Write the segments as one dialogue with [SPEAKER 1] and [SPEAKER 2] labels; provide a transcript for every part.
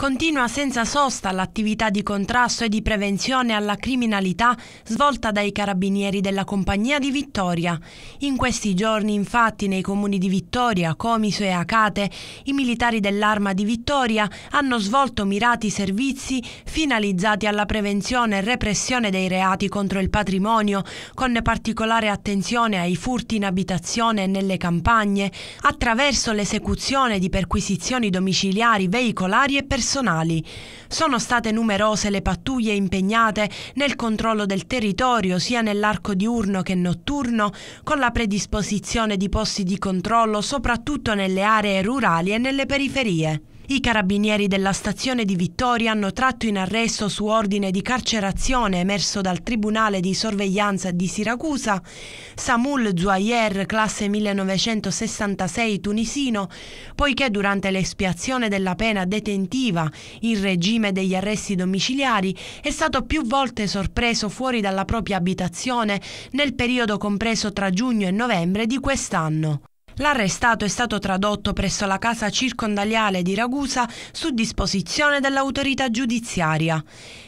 [SPEAKER 1] Continua senza sosta l'attività di contrasto e di prevenzione alla criminalità svolta dai carabinieri della compagnia di Vittoria. In questi giorni, infatti, nei comuni di Vittoria, Comiso e Acate, i militari dell'Arma di Vittoria hanno svolto mirati servizi finalizzati alla prevenzione e repressione dei reati contro il patrimonio, con particolare attenzione ai furti in abitazione e nelle campagne, attraverso l'esecuzione di perquisizioni domiciliari, veicolari e personali personali. Sono state numerose le pattuglie impegnate nel controllo del territorio sia nell'arco diurno che notturno, con la predisposizione di posti di controllo soprattutto nelle aree rurali e nelle periferie. I carabinieri della stazione di Vittoria hanno tratto in arresto su ordine di carcerazione emerso dal Tribunale di sorveglianza di Siracusa Samul Zouayer, classe 1966 tunisino, poiché durante l'espiazione della pena detentiva in regime degli arresti domiciliari è stato più volte sorpreso fuori dalla propria abitazione nel periodo compreso tra giugno e novembre di quest'anno. L'arrestato è stato tradotto presso la casa circondaliale di Ragusa su disposizione dell'autorità giudiziaria.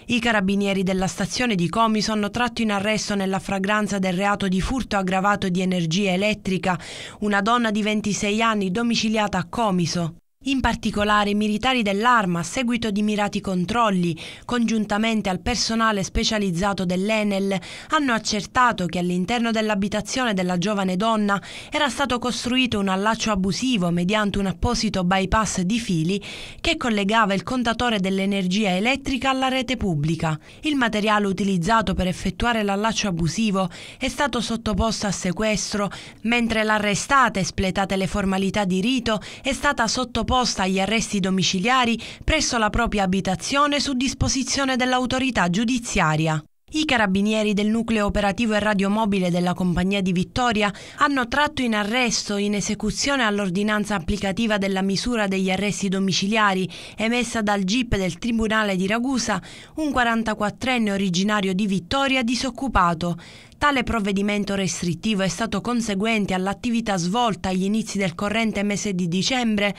[SPEAKER 1] I carabinieri della stazione di Comi sono tratto in arresto nella fragranza del reato di furto aggravato di energia elettrica una donna di 26 anni domiciliata a Comiso. In particolare i militari dell'Arma, a seguito di mirati controlli, congiuntamente al personale specializzato dell'Enel, hanno accertato che all'interno dell'abitazione della giovane donna era stato costruito un allaccio abusivo mediante un apposito bypass di fili che collegava il contatore dell'energia elettrica alla rete pubblica. Il materiale utilizzato per effettuare l'allaccio abusivo è stato sottoposto a sequestro, mentre l'arrestata, espletate le formalità di rito, è stata sottoposta sottoposta agli arresti domiciliari presso la propria abitazione su disposizione dell'autorità giudiziaria. I carabinieri del nucleo operativo e radiomobile della compagnia di Vittoria hanno tratto in arresto in esecuzione all'ordinanza applicativa della misura degli arresti domiciliari emessa dal GIP del Tribunale di Ragusa un 44enne originario di Vittoria disoccupato. Tale provvedimento restrittivo è stato conseguente all'attività svolta agli inizi del corrente mese di dicembre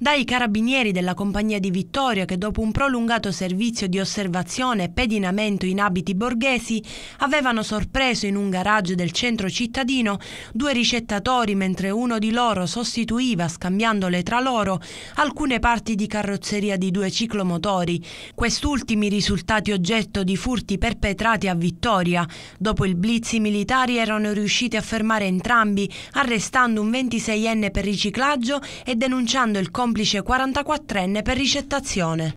[SPEAKER 1] dai carabinieri della compagnia di Vittorio che dopo un prolungato servizio di osservazione e pedinamento in abiti borghesi avevano sorpreso in un garage del centro cittadino due ricettatori mentre uno di loro sostituiva, scambiandole tra loro, alcune parti di carrozzeria di due ciclomotori, quest'ultimi risultati oggetto di furti perpetrati a Vittoria dopo il blitz servizi militari erano riusciti a fermare entrambi, arrestando un 26enne per riciclaggio e denunciando il complice 44enne per ricettazione.